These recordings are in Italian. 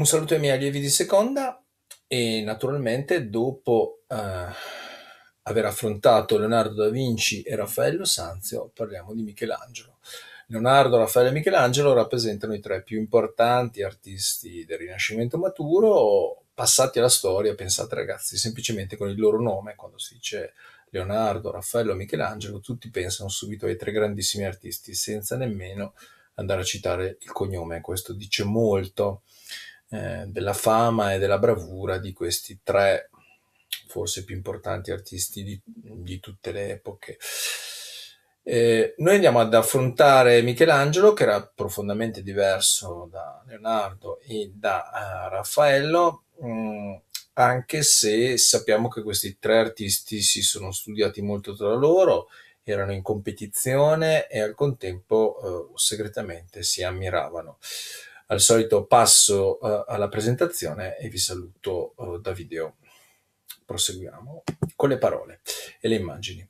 un saluto ai miei allievi di seconda e naturalmente dopo eh, aver affrontato Leonardo da Vinci e Raffaello Sanzio parliamo di Michelangelo. Leonardo, Raffaello e Michelangelo rappresentano i tre più importanti artisti del Rinascimento maturo passati alla storia, pensate ragazzi, semplicemente con il loro nome, quando si dice Leonardo, Raffaello, Michelangelo, tutti pensano subito ai tre grandissimi artisti senza nemmeno andare a citare il cognome, questo dice molto. Eh, della fama e della bravura di questi tre, forse più importanti artisti di, di tutte le epoche. Eh, noi andiamo ad affrontare Michelangelo, che era profondamente diverso da Leonardo e da uh, Raffaello, mh, mm, anche se sappiamo che questi tre artisti si sono studiati molto tra loro, erano in competizione e al contempo uh, segretamente si ammiravano al solito passo uh, alla presentazione e vi saluto uh, da video. Proseguiamo con le parole e le immagini.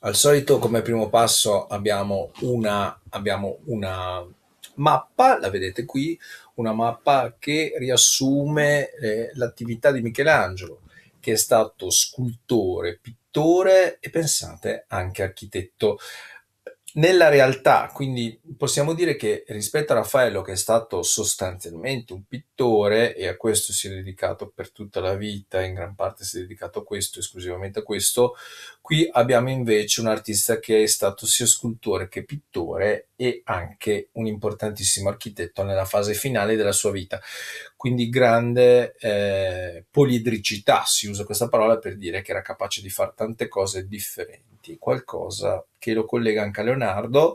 Al solito come primo passo abbiamo una, abbiamo una mappa, la vedete qui, una mappa che riassume eh, l'attività di Michelangelo, che è stato scultore, pittore e pensate anche architetto nella realtà, quindi possiamo dire che rispetto a Raffaello, che è stato sostanzialmente un pittore e a questo si è dedicato per tutta la vita, in gran parte si è dedicato a questo, esclusivamente a questo, qui abbiamo invece un artista che è stato sia scultore che pittore e anche un importantissimo architetto nella fase finale della sua vita. Quindi grande eh, polidricità, si usa questa parola per dire che era capace di fare tante cose differenti avanti qualcosa che lo collega anche a Leonardo,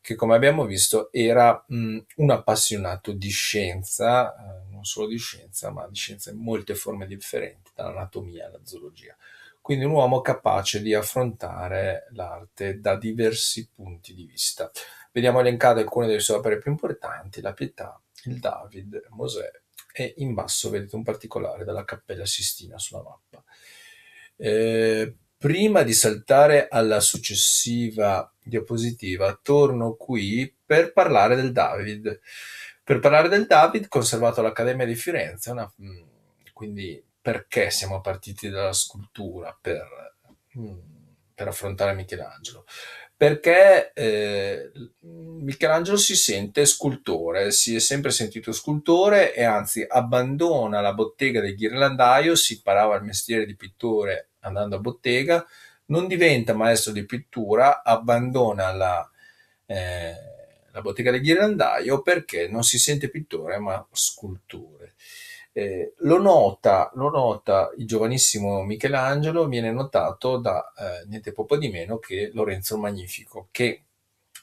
che come abbiamo visto era mh, un appassionato di scienza, eh, non solo di scienza, ma di scienze in molte forme differenti, dall'anatomia alla zoologia. Quindi un uomo capace di affrontare l'arte da diversi punti di vista. Vediamo elencate alcune delle sue opere più importanti, la pietà, il David, Mosè e in basso vedete un particolare della Cappella Sistina sulla mappa. Eh, Prima di saltare alla successiva diapositiva, torno qui per parlare del David. Per parlare del David, conservato all'Accademia di Firenze, una, mm, quindi perché siamo partiti dalla scultura per, mm, per affrontare Michelangelo? Perché eh, Michelangelo si sente scultore, si è sempre sentito scultore e anzi abbandona la bottega del ghirlandaio, si parava il mestiere di pittore andando a bottega, non diventa maestro di pittura, abbandona la, eh, la bottega del ghirlandaio perché non si sente pittore ma scultore. Eh, lo, nota, lo nota il giovanissimo Michelangelo, viene notato da eh, niente poco di meno che Lorenzo il Magnifico, che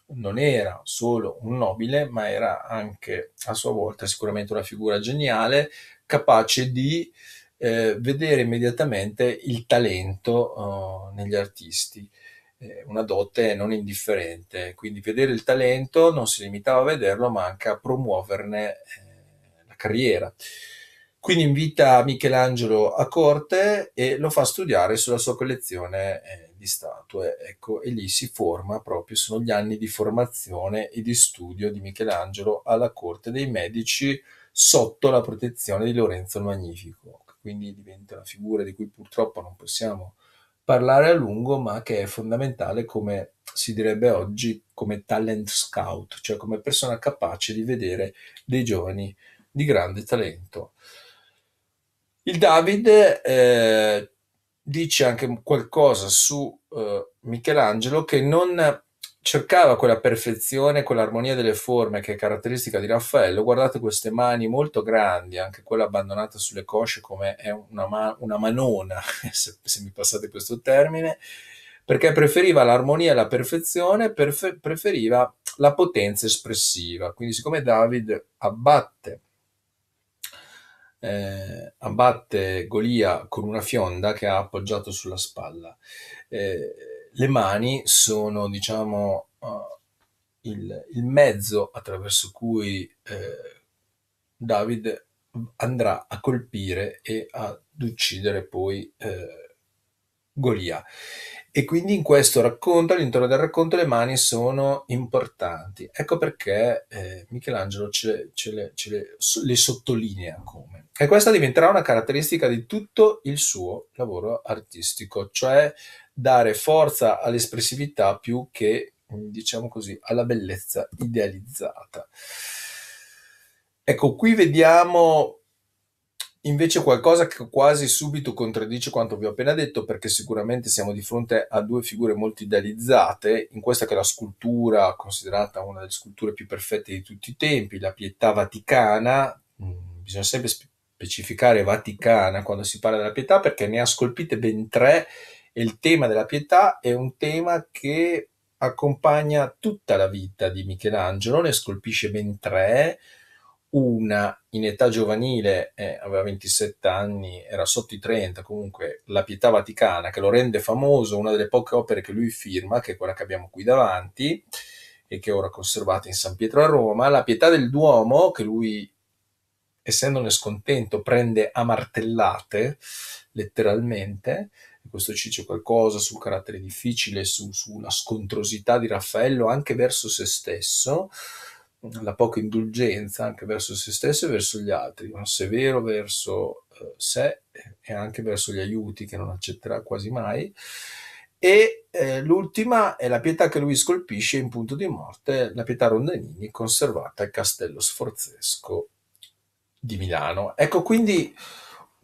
non era solo un nobile, ma era anche a sua volta sicuramente una figura geniale, capace di eh, vedere immediatamente il talento eh, negli artisti, eh, una dote non indifferente. Quindi vedere il talento non si limitava a vederlo, ma anche a promuoverne eh, la carriera. Quindi invita Michelangelo a corte e lo fa studiare sulla sua collezione eh, di statue. Ecco, e lì si forma proprio, sono gli anni di formazione e di studio di Michelangelo alla corte dei Medici sotto la protezione di Lorenzo il Magnifico quindi diventa una figura di cui purtroppo non possiamo parlare a lungo, ma che è fondamentale come si direbbe oggi come talent scout, cioè come persona capace di vedere dei giovani di grande talento. Il David eh, dice anche qualcosa su eh, Michelangelo che non cercava quella perfezione, quell'armonia delle forme che è caratteristica di Raffaello. Guardate queste mani molto grandi, anche quella abbandonata sulle cosce come è una, ma- una manona, se, se, mi passate questo termine, perché preferiva l'armonia e la perfezione, perfe- preferiva la potenza espressiva. Quindi siccome David abbatte, eh, abbatte Golia con una fionda che ha appoggiato sulla spalla, eh, le mani sono, diciamo, uh, il, il, mezzo attraverso cui eh, David andrà a colpire e ad uccidere poi eh, Golia. E quindi in questo racconto, all'interno del racconto, le mani sono importanti. Ecco perché eh, Michelangelo ce, ce, le, ce le, le, sottolinea come. E questa diventerà una caratteristica di tutto il suo lavoro artistico, cioè dare forza all'espressività più che, diciamo così, alla bellezza idealizzata. Ecco, qui vediamo invece qualcosa che quasi subito contraddice quanto vi ho appena detto, perché sicuramente siamo di fronte a due figure molto idealizzate, in questa che è la scultura, considerata una delle sculture più perfette di tutti i tempi, la Pietà Vaticana, mm, bisogna sempre specificare Vaticana quando si parla della Pietà, perché ne ha scolpite ben tre il tema della pietà è un tema che accompagna tutta la vita di Michelangelo, ne scolpisce ben tre, una in età giovanile, eh, aveva 27 anni, era sotto i 30, comunque la pietà vaticana che lo rende famoso, una delle poche opere che lui firma, che è quella che abbiamo qui davanti e che è ora conservata in San Pietro a Roma, la pietà del Duomo che lui essendone scontento prende a martellate letteralmente questo ci dice qualcosa sul carattere difficile, su, sulla scontrosità di Raffaello anche verso se stesso, la poca indulgenza anche verso se stesso e verso gli altri, ma severo verso eh, sé e anche verso gli aiuti che non accetterà quasi mai. E eh, l'ultima è la pietà che lui scolpisce in punto di morte, la pietà Rondanini conservata al Castello Sforzesco di Milano. Ecco quindi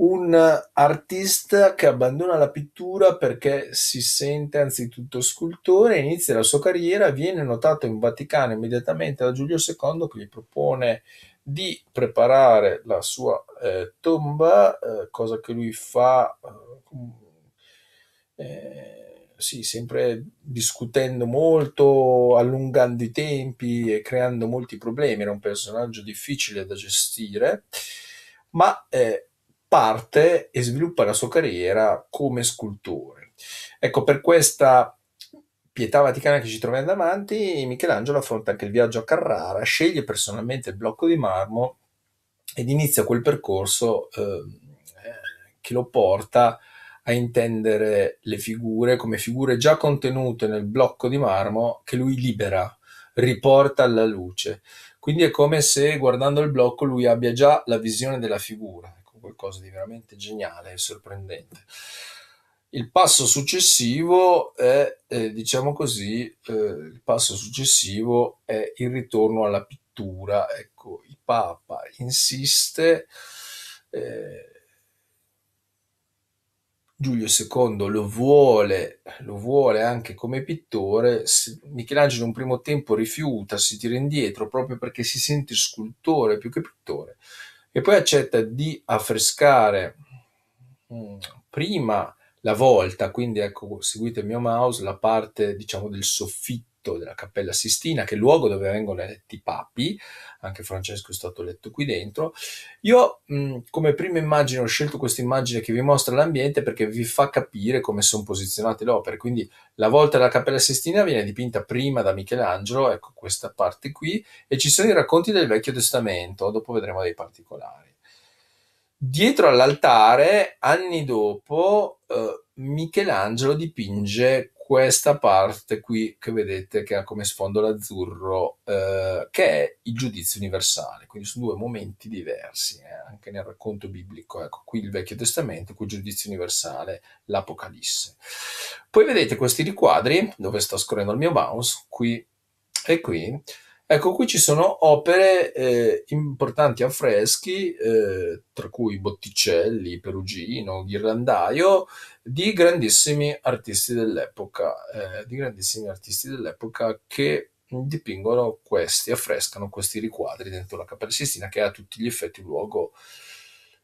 un artista che abbandona la pittura perché si sente anzitutto scultore, inizia la sua carriera, viene notato in Vaticano immediatamente da Giulio II che gli propone di preparare la sua eh, tomba, eh, cosa che lui fa eh, mm, eh, sì, sempre discutendo molto, allungando i tempi e creando molti problemi, era un personaggio difficile da gestire, ma eh, parte e sviluppa la sua carriera come scultore. Ecco, per questa pietà vaticana che ci troviamo davanti, Michelangelo affronta anche il viaggio a Carrara, sceglie personalmente il blocco di marmo ed inizia quel percorso ehm, eh, che lo porta a intendere le figure come figure già contenute nel blocco di marmo che lui libera, riporta alla luce. Quindi è come se guardando il blocco lui abbia già la visione della figura qualcosa di veramente geniale e sorprendente. Il passo successivo è, eh, diciamo così, eh, il passo successivo è il ritorno alla pittura. Ecco, il Papa insiste, eh, Giulio II lo vuole, lo vuole anche come pittore, Michelangelo in un primo tempo rifiuta, si tira indietro proprio perché si sente scultore più che pittore e poi accetta di affrescare mm, prima la volta, quindi ecco, seguite il mio mouse, la parte diciamo del soffitto letto della Cappella Sistina, che è il luogo dove vengono eletti i papi, anche Francesco è stato letto qui dentro. Io mh, come prima immagine ho scelto questa immagine che vi mostra l'ambiente perché vi fa capire come sono posizionate le opere, quindi la volta della Cappella Sistina viene dipinta prima da Michelangelo, ecco questa parte qui, e ci sono i racconti del Vecchio Testamento, dopo vedremo dei particolari dietro all'altare, anni dopo, eh, Michelangelo dipinge questa parte qui che vedete che ha come sfondo l'azzurro, eh, che è il giudizio universale, quindi sono due momenti diversi, eh, anche nel racconto biblico, ecco, qui il Vecchio Testamento, qui il giudizio universale, l'Apocalisse. Poi vedete questi riquadri, dove sto scorrendo il mio mouse, qui e qui, Ecco, qui ci sono opere eh, importanti affreschi, eh, tra cui Botticelli, Perugino, Ghirlandaio, di grandissimi artisti dell'epoca, eh, di grandissimi artisti dell'epoca che dipingono questi, affrescano questi riquadri dentro la Cappella Sistina, che è a tutti gli effetti un luogo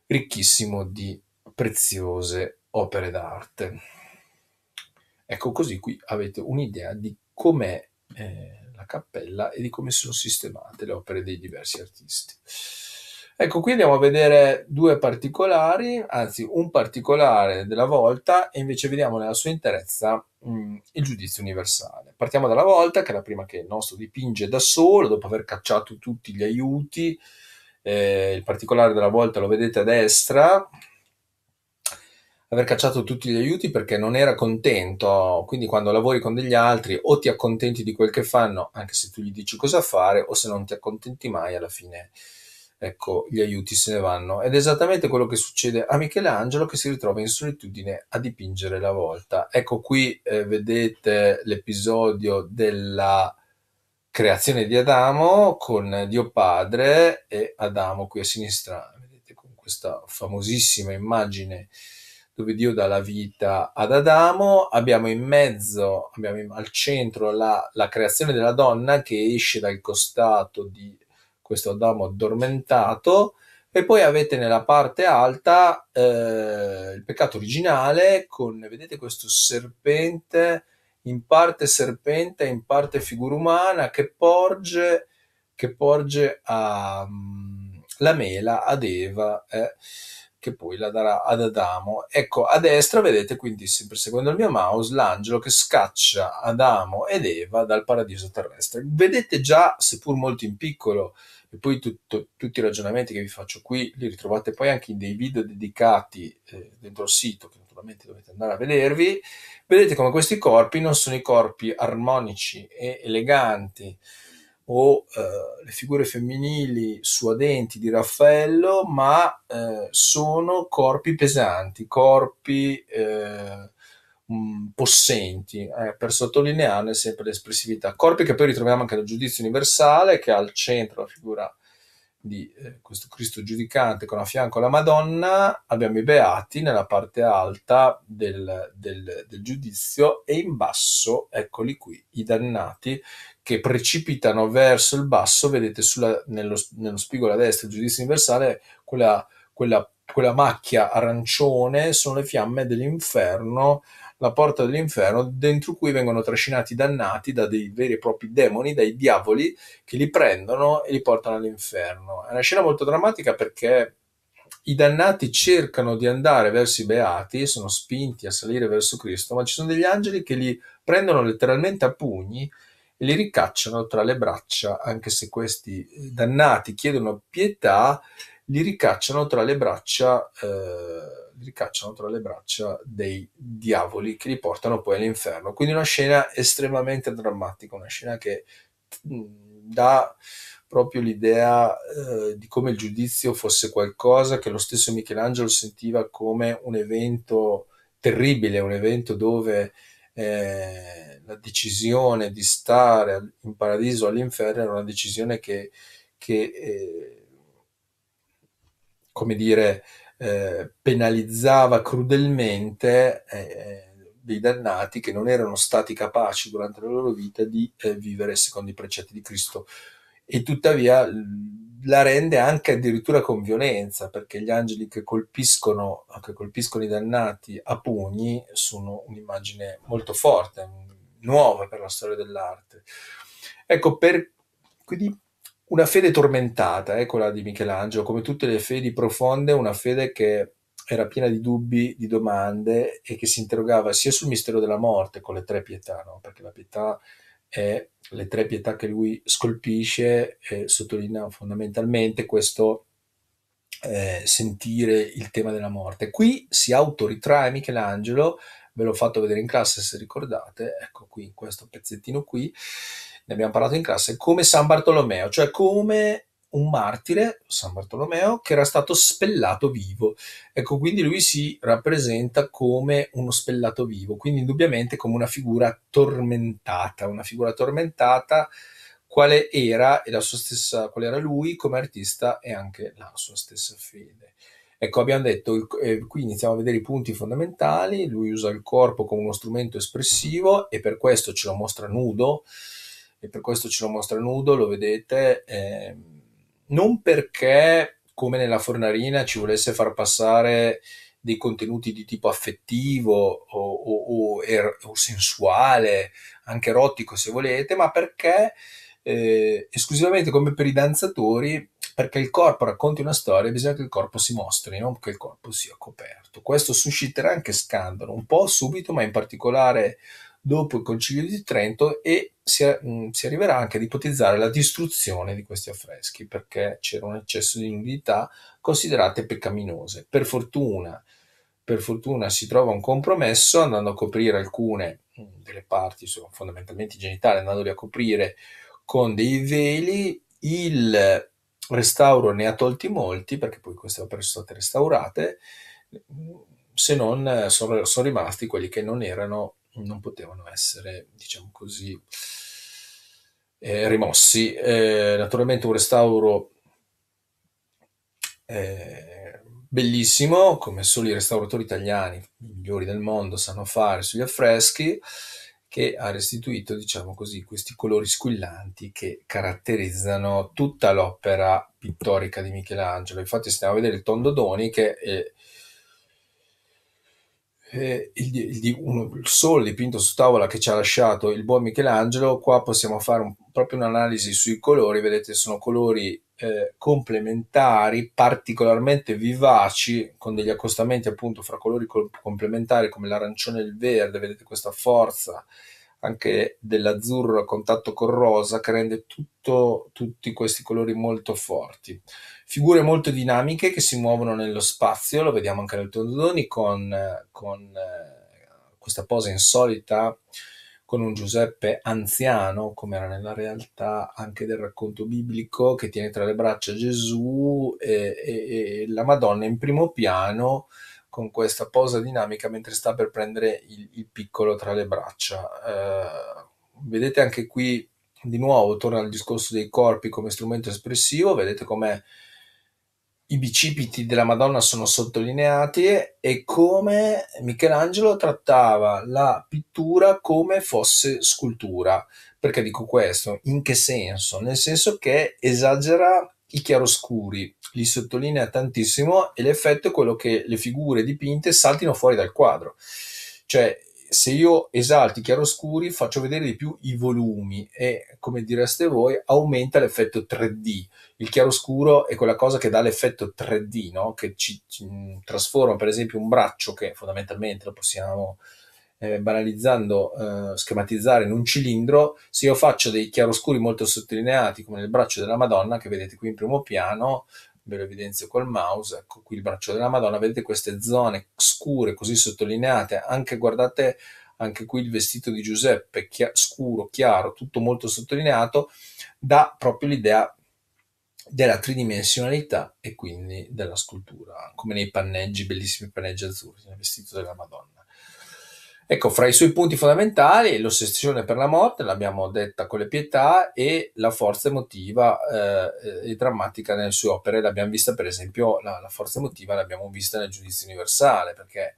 ricchissimo di preziose opere d'arte. Ecco, così qui avete un'idea di com'è. Eh, cappella e di come sono sistemate le opere dei diversi artisti. Ecco, qui andiamo a vedere due particolari, anzi un particolare della volta e invece vediamo nella sua interezza mh, mm, il giudizio universale. Partiamo dalla volta, che è la prima che il nostro dipinge da solo, dopo aver cacciato tutti gli aiuti. Eh, il particolare della volta lo vedete a destra, aver cacciato tutti gli aiuti perché non era contento. Quindi quando lavori con degli altri o ti accontenti di quel che fanno, anche se tu gli dici cosa fare, o se non ti accontenti mai, alla fine ecco, gli aiuti se ne vanno. Ed è esattamente quello che succede a Michelangelo che si ritrova in solitudine a dipingere la volta. Ecco qui eh, vedete l'episodio della creazione di Adamo con Dio Padre e Adamo qui a sinistra, vedete con questa famosissima immagine dove Dio dà la vita ad Adamo, abbiamo in mezzo, abbiamo in, al centro la, la, creazione della donna che esce dal costato di questo Adamo addormentato e poi avete nella parte alta eh, il peccato originale con, vedete questo serpente, in parte serpente, in parte figura umana che porge, che porge a, mm, la mela ad Eva. Eh che poi la darà ad Adamo. Ecco, a destra vedete quindi, sempre seguendo il mio mouse, l'angelo che scaccia Adamo ed Eva dal paradiso terrestre. Vedete già, seppur molto in piccolo, e poi tutto, tutti i ragionamenti che vi faccio qui li ritrovate poi anche in dei video dedicati eh, dentro il sito, che naturalmente dovete andare a vedervi, vedete come questi corpi non sono i corpi armonici e eleganti, o eh, le figure femminili suadenti di Raffaello, ma eh, sono corpi pesanti, corpi eh, mh, mm, possenti, eh, per sottolinearne sempre l'espressività. Corpi che poi ritroviamo anche nel giudizio universale, che ha al centro la figura di eh, questo Cristo giudicante con a fianco la Madonna, abbiamo i beati nella parte alta del, del, del giudizio e in basso, eccoli qui, i dannati che precipitano verso il basso, vedete sulla, nello, nello spigolo a destra, il giudizio universale, quella, quella, quella macchia arancione sono le fiamme dell'inferno la porta dell'inferno, dentro cui vengono trascinati i dannati da dei veri e propri demoni, dai diavoli che li prendono e li portano all'inferno. È una scena molto drammatica perché i dannati cercano di andare verso i beati, sono spinti a salire verso Cristo, ma ci sono degli angeli che li prendono letteralmente a pugni e li ricacciano tra le braccia, anche se questi eh, dannati chiedono pietà, li ricacciano tra le braccia, eh, li ricacciano tra le braccia dei diavoli che li portano poi all'inferno. Quindi una scena estremamente drammatica, una scena che mm, dà proprio l'idea eh, di come il giudizio fosse qualcosa che lo stesso Michelangelo sentiva come un evento terribile, un evento dove eh, la decisione di stare in paradiso o all'inferno era una decisione che, che eh, come dire, eh, penalizzava crudelmente eh, dei dannati che non erano stati capaci durante la loro vita di eh, vivere secondo i precetti di Cristo. E tuttavia la rende anche addirittura con violenza, perché gli angeli che colpiscono, che colpiscono i dannati a pugni sono un'immagine molto forte, nuova per la storia dell'arte. Ecco, per, quindi una fede tormentata, eh, quella di Michelangelo, come tutte le fedi profonde, una fede che era piena di dubbi, di domande e che si interrogava sia sul mistero della morte con le tre pietà, no? perché la pietà e le tre pietà che lui scolpisce eh, sottolineano fondamentalmente questo eh, sentire il tema della morte. Qui si autoritrae Michelangelo, ve l'ho fatto vedere in classe se ricordate, ecco qui, in questo pezzettino qui, ne abbiamo parlato in classe, come San Bartolomeo, cioè come un martire, San Bartolomeo, che era stato spellato vivo. Ecco, quindi lui si rappresenta come uno spellato vivo, quindi indubbiamente come una figura tormentata, una figura tormentata quale era e la sua stessa, qual era lui come artista e anche la sua stessa fede. Ecco, abbiamo detto, eh, qui iniziamo a vedere i punti fondamentali, lui usa il corpo come uno strumento espressivo e per questo ce lo mostra nudo, e per questo ce lo mostra nudo, lo vedete. Eh, non perché, come nella fornarina, ci volesse far passare dei contenuti di tipo affettivo o, o, o, er, o sensuale, anche erotico se volete, ma perché eh, esclusivamente come per i danzatori, perché il corpo racconti una storia, bisogna che il corpo si mostri, non che il corpo sia coperto. Questo susciterà anche scandalo, un po' subito, ma in particolare dopo il Concilio di Trento e si, si, arriverà anche ad ipotizzare la distruzione di questi affreschi perché c'era un eccesso di nudità considerate peccaminose. Per fortuna, per fortuna si trova un compromesso andando a coprire alcune delle parti, sono fondamentalmente genitali, andandoli a coprire con dei veli. Il restauro ne ha tolti molti perché poi queste opere sono state restaurate se non eh, sono, sono rimasti quelli che non erano non potevano essere, diciamo così, eh, rimossi. Eh, naturalmente un restauro eh, bellissimo, come solo i restauratori italiani, i migliori del mondo, sanno fare sugli affreschi, che ha restituito, diciamo così, questi colori squillanti che caratterizzano tutta l'opera pittorica di Michelangelo. Infatti stiamo a vedere il tondo Doni che è eh, il, il, uno, il, solo dipinto su tavola che ci ha lasciato il buon Michelangelo, qua possiamo fare un, proprio un'analisi sui colori, vedete sono colori eh, complementari, particolarmente vivaci, con degli accostamenti appunto fra colori co- complementari come l'arancione e il verde, vedete questa forza anche dell'azzurro a contatto con rosa che rende tutto, tutti questi colori molto forti figure molto dinamiche che si muovono nello spazio, lo vediamo anche nel Tondoni con, con eh, questa posa insolita con un Giuseppe anziano, come era nella realtà anche del racconto biblico, che tiene tra le braccia Gesù e, e, e la Madonna in primo piano con questa posa dinamica mentre sta per prendere il, il piccolo tra le braccia. Eh, vedete anche qui di nuovo, torna al discorso dei corpi come strumento espressivo, vedete com'è i bicipiti della Madonna sono sottolineati e come Michelangelo trattava la pittura come fosse scultura. Perché dico questo? In che senso? Nel senso che esagera i chiaroscuri, li sottolinea tantissimo e l'effetto è quello che le figure dipinte saltino fuori dal quadro. Cioè, se io esalto i chiaroscuri faccio vedere di più i volumi e come direste voi aumenta l'effetto 3D. Il chiaroscuro è quella cosa che dà l'effetto 3D, no? che ci, ci mm, trasforma per esempio un braccio che fondamentalmente lo possiamo eh, banalizzando eh, schematizzare in un cilindro. Se io faccio dei chiaroscuri molto sottolineati come nel braccio della Madonna che vedete qui in primo piano, ve lo evidenzio col mouse, ecco qui il braccio della Madonna, vedete queste zone scure così sottolineate, anche guardate anche qui il vestito di Giuseppe, chia- scuro, chiaro, tutto molto sottolineato, dà proprio l'idea della tridimensionalità e quindi della scultura, come nei panneggi, bellissimi panneggi azzurri, nel vestito della Madonna. Ecco, fra i suoi punti fondamentali, l'ossessione per la morte, l'abbiamo detta con le pietà, e la forza emotiva eh, e drammatica nelle sue opere. L'abbiamo vista, per esempio, la, la forza emotiva l'abbiamo vista nel giudizio universale, perché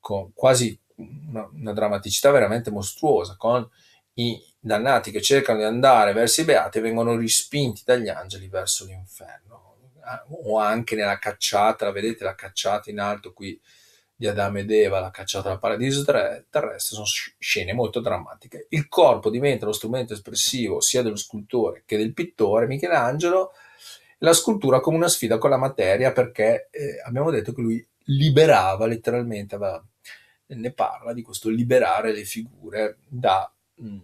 con quasi una, una drammaticità veramente mostruosa, con i dannati che cercano di andare verso i beati e vengono rispinti dagli angeli verso l'inferno, ah, o anche nella cacciata, la vedete la cacciata in alto qui di Adamo ed Eva, la cacciata dal paradiso terrestre, sono scene molto drammatiche. Il corpo diventa lo strumento espressivo sia dello scultore che del pittore Michelangelo, la scultura come una sfida con la materia perché eh, abbiamo detto che lui liberava letteralmente, aveva, ne parla di questo liberare le figure da, mh,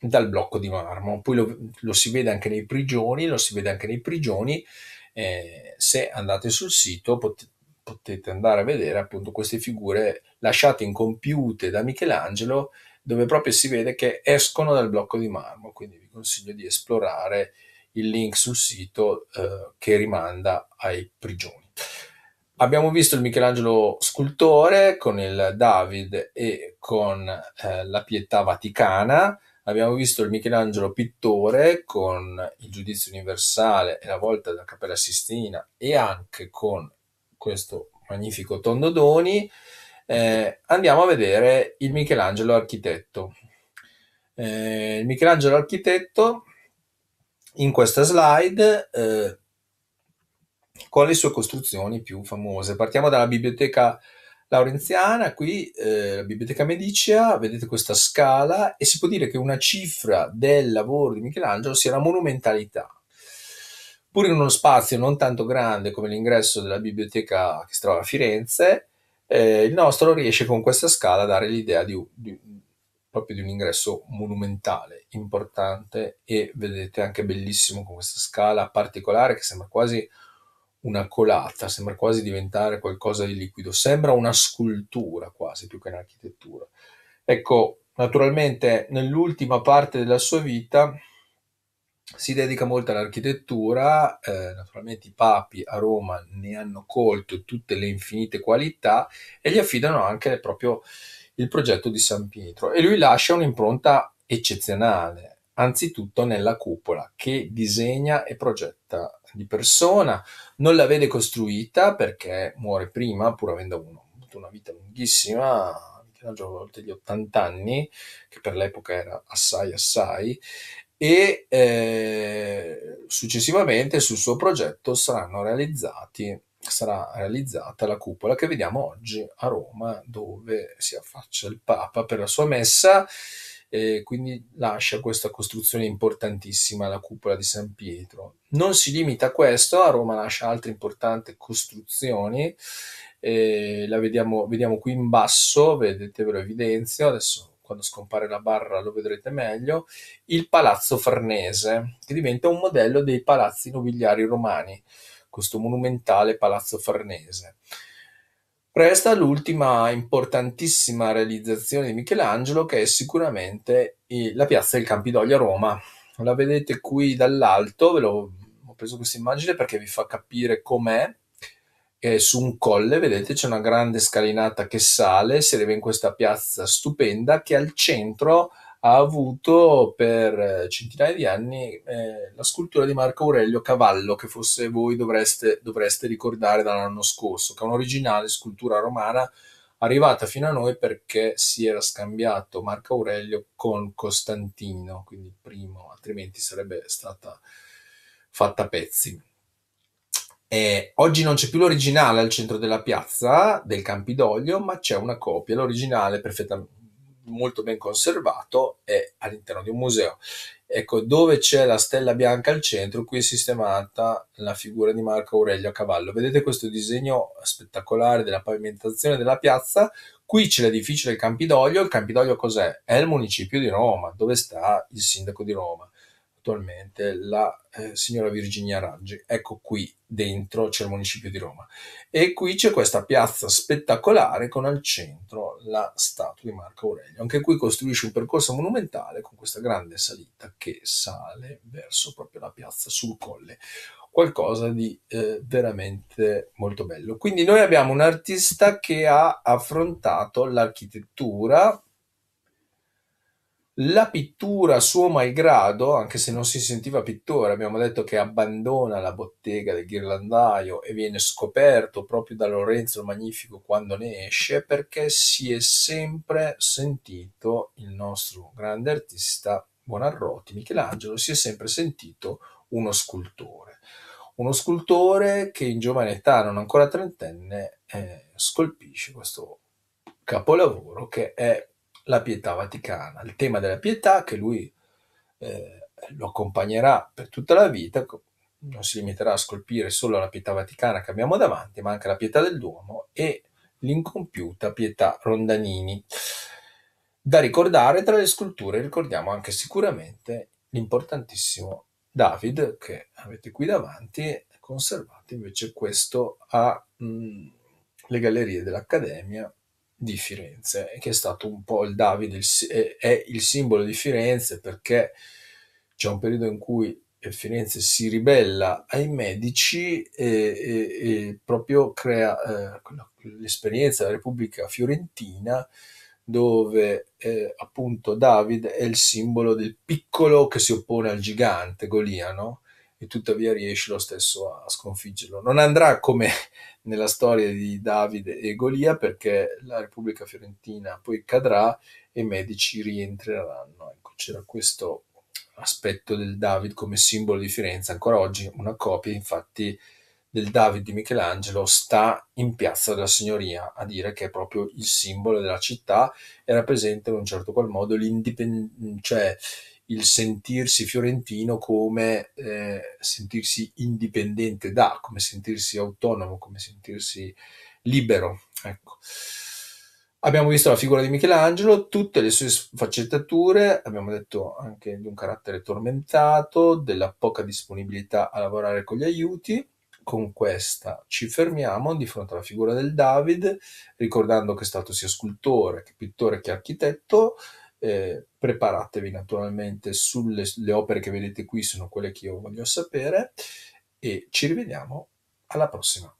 dal blocco di marmo. Poi lo, lo, si vede anche nei prigioni, lo si vede anche nei prigioni. Eh, se andate sul sito potete potete andare a vedere appunto queste figure lasciate incompiute da Michelangelo dove proprio si vede che escono dal blocco di marmo, quindi vi consiglio di esplorare il link sul sito eh, che rimanda ai prigioni. Abbiamo visto il Michelangelo scultore con il David e con eh, la pietà vaticana, abbiamo visto il Michelangelo pittore con il giudizio universale e la volta della Cappella Sistina e anche con questo magnifico Tondodoni, eh, andiamo a vedere il Michelangelo architetto. Eh, il Michelangelo architetto in questa slide eh, con le sue costruzioni più famose. Partiamo dalla biblioteca laurenziana, qui eh, la biblioteca Medicea, vedete questa scala e si può dire che una cifra del lavoro di Michelangelo sia la monumentalità pur in uno spazio non tanto grande come l'ingresso della biblioteca che si trova a Firenze, eh, il nostro riesce con questa scala a dare l'idea di, di, proprio di un ingresso monumentale, importante e vedete anche bellissimo con questa scala particolare che sembra quasi una colata, sembra quasi diventare qualcosa di liquido, sembra una scultura quasi più che un'architettura. Ecco, naturalmente nell'ultima parte della sua vita si dedica molto all'architettura, eh, naturalmente i papi a Roma ne hanno colto tutte le infinite qualità e gli affidano anche proprio il progetto di San Pietro e lui lascia un'impronta eccezionale, anzitutto nella cupola che disegna e progetta di persona, non la vede costruita perché muore prima pur avendo uno, avuto una vita lunghissima, Michelangelo oltre gli 80 anni, che per l'epoca era assai assai, e eh, successivamente sul suo progetto saranno realizzati sarà realizzata la cupola che vediamo oggi a Roma dove si affaccia il Papa per la sua messa e quindi lascia questa costruzione importantissima la cupola di San Pietro. Non si limita a questo, a Roma lascia altre importanti costruzioni, e la vediamo, vediamo qui in basso, vedete ve lo evidenzio, adesso quando scompare la barra lo vedrete meglio, il Palazzo Farnese, che diventa un modello dei palazzi nobiliari romani, questo monumentale Palazzo Farnese. Resta l'ultima importantissima realizzazione di Michelangelo, che è sicuramente la piazza del Campidoglio a Roma. La vedete qui dall'alto, ve l'ho ho preso questa immagine perché vi fa capire com'è eh, su un colle, vedete c'è una grande scalinata che sale, si arriva in questa piazza stupenda che al centro ha avuto per eh, centinaia di anni eh, la scultura di Marco Aurelio Cavallo, che forse voi dovreste, dovreste ricordare dall'anno scorso, che è un'originale scultura romana arrivata fino a noi perché si era scambiato Marco Aurelio con Costantino, quindi il primo, altrimenti sarebbe stata fatta a pezzi. Eh, oggi non c'è più l'originale al centro della piazza del Campidoglio, ma c'è una copia, l'originale perfettamente molto ben conservato è all'interno di un museo. Ecco, dove c'è la stella bianca al centro, qui è sistemata la figura di Marco Aurelio a cavallo. Vedete questo disegno spettacolare della pavimentazione della piazza? Qui c'è l'edificio del Campidoglio. Il Campidoglio cos'è? È il municipio di Roma, dove sta il sindaco di Roma attualmente la eh, signora Virginia Raggi. Ecco qui dentro c'è il municipio di Roma e qui c'è questa piazza spettacolare con al centro la statua di Marco Aurelio. Anche qui costruisce un percorso monumentale con questa grande salita che sale verso proprio la piazza sul colle. Qualcosa di eh, veramente molto bello. Quindi noi abbiamo un artista che ha affrontato l'architettura la pittura, suo malgrado, anche se non si sentiva pittore, abbiamo detto che abbandona la bottega del ghirlandaio e viene scoperto proprio da Lorenzo il Magnifico quando ne esce, perché si è sempre sentito il nostro grande artista Buonarroti, Michelangelo, si è sempre sentito uno scultore. Uno scultore che in giovane età, non ancora trentenne, eh, scolpisce questo capolavoro che è la pietà vaticana, il tema della pietà che lui eh, lo accompagnerà per tutta la vita, non si limiterà a scolpire solo la pietà vaticana che abbiamo davanti, ma anche la pietà del Duomo e l'incompiuta pietà Rondanini. Da ricordare tra le sculture ricordiamo anche sicuramente l'importantissimo David che avete qui davanti, conservato invece questo alle mm, gallerie dell'Accademia di Firenze, che è stato un po' il Davide, il, è il simbolo di Firenze perché c'è un periodo in cui eh, Firenze si ribella ai medici e, e, e proprio crea eh, l'esperienza della Repubblica Fiorentina dove eh, appunto David è il simbolo del piccolo che si oppone al gigante Golia, no? e tuttavia riesce lo stesso a sconfiggerlo. Non andrà come nella storia di Davide e Golia perché la Repubblica Fiorentina poi cadrà e i Medici rientreranno. Ecco, c'era questo aspetto del David come simbolo di Firenze, ancora oggi una copia infatti del David di Michelangelo sta in Piazza della Signoria a dire che è proprio il simbolo della città e rappresenta in un certo qual modo l'indipendenza, cioè il sentirsi fiorentino come eh, sentirsi indipendente da, come sentirsi autonomo, come sentirsi libero. Ecco. Abbiamo visto la figura di Michelangelo, tutte le sue sfaccettature, abbiamo detto anche di un carattere tormentato, della poca disponibilità a lavorare con gli aiuti. Con questa ci fermiamo di fronte alla figura del David, ricordando che è stato sia scultore che pittore che architetto eh, preparatevi naturalmente sulle opere che vedete qui, sono quelle che io voglio sapere e ci rivediamo alla prossima.